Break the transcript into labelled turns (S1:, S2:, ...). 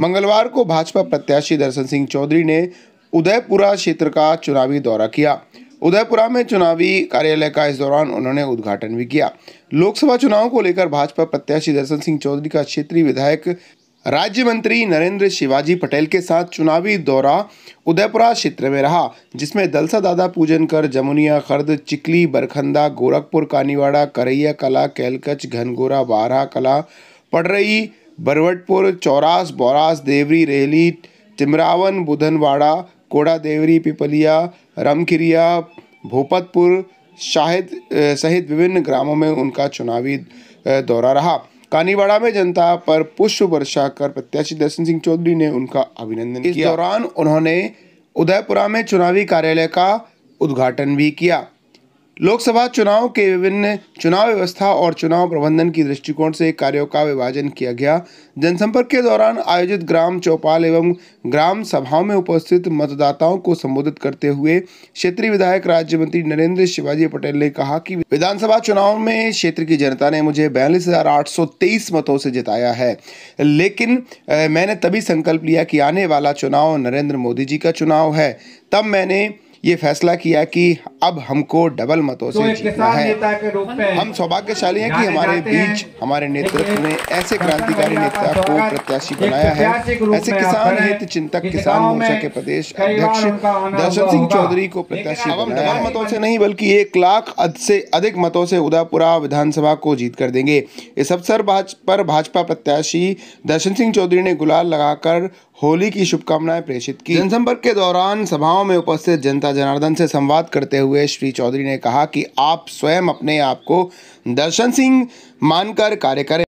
S1: मंगलवार को भाजपा प्रत्याशी दर्शन सिंह चौधरी ने उदयपुरा क्षेत्र का चुनावी दौरा किया उदयपुरा में चुनावी कार्यालय का इस दौरान उन्होंने उद्घाटन भी किया लोकसभा चुनाव को लेकर भाजपा प्रत्याशी दर्शन सिंह चौधरी का क्षेत्रीय विधायक राज्य मंत्री नरेंद्र शिवाजी पटेल के साथ चुनावी दौरा उदयपुरा क्षेत्र में रहा जिसमें दलसा दादा पूजन कर जमुनिया खर्द चिकली बरखंदा गोरखपुर कानीवाड़ा करैया कला कैलकच घनगोरा बारहा कला पडरई बरवटपुर चौरास बौरास देवरी रेहली तिमरावन बुधनवाड़ा कोड़ा देवरी पिपलिया रमखिरिया भोपतपुर शाहिद सहित विभिन्न ग्रामों में उनका चुनावी दौरा रहा कानीवाड़ा में जनता पर पुष्प वर्षा कर प्रत्याशी दर्शन सिंह चौधरी ने उनका अभिनंदन किया इस दौरान उन्होंने उदयपुरा में चुनावी कार्यालय का उद्घाटन भी किया लोकसभा चुनाव के विभिन्न चुनाव व्यवस्था और चुनाव प्रबंधन की दृष्टिकोण से कार्यों का विभाजन किया गया जनसंपर्क के दौरान आयोजित ग्राम चौपाल एवं ग्राम सभाओं में उपस्थित मतदाताओं को संबोधित करते हुए क्षेत्रीय विधायक राज्य मंत्री नरेंद्र शिवाजी पटेल ने कहा कि विधानसभा चुनाव में क्षेत्र की जनता ने मुझे बयालीस मतों से जिताया है लेकिन मैंने तभी संकल्प लिया कि आने वाला चुनाव नरेंद्र मोदी जी का चुनाव है तब मैंने ये फैसला किया कि अब हमको डबल मतों से तो जीतना है हम सौभाग्यशाली हैं कि हमारे बीच हमारे नेतृत्व ने ऐसे क्रांतिकारी नेता को प्रत्याशी बनाया है ऐसे किसान हित चिंतक किसान मोर्चा के प्रदेश अध्यक्ष दर्शन सिंह चौधरी को प्रत्याशी डबल मतों से नहीं बल्कि एक लाख से अधिक मतों से उदयपुरा विधानसभा को जीत कर देंगे इस अवसर पर भाजपा प्रत्याशी दर्शन सिंह चौधरी ने गुलाल लगाकर होली की शुभकामनाएं प्रेषित की जनसंपर्क के दौरान सभाओं में उपस्थित जनता संवाददाता जनार्दन से संवाद करते हुए श्री चौधरी ने कहा कि आप स्वयं अपने आप को दर्शन सिंह मानकर कार्य करें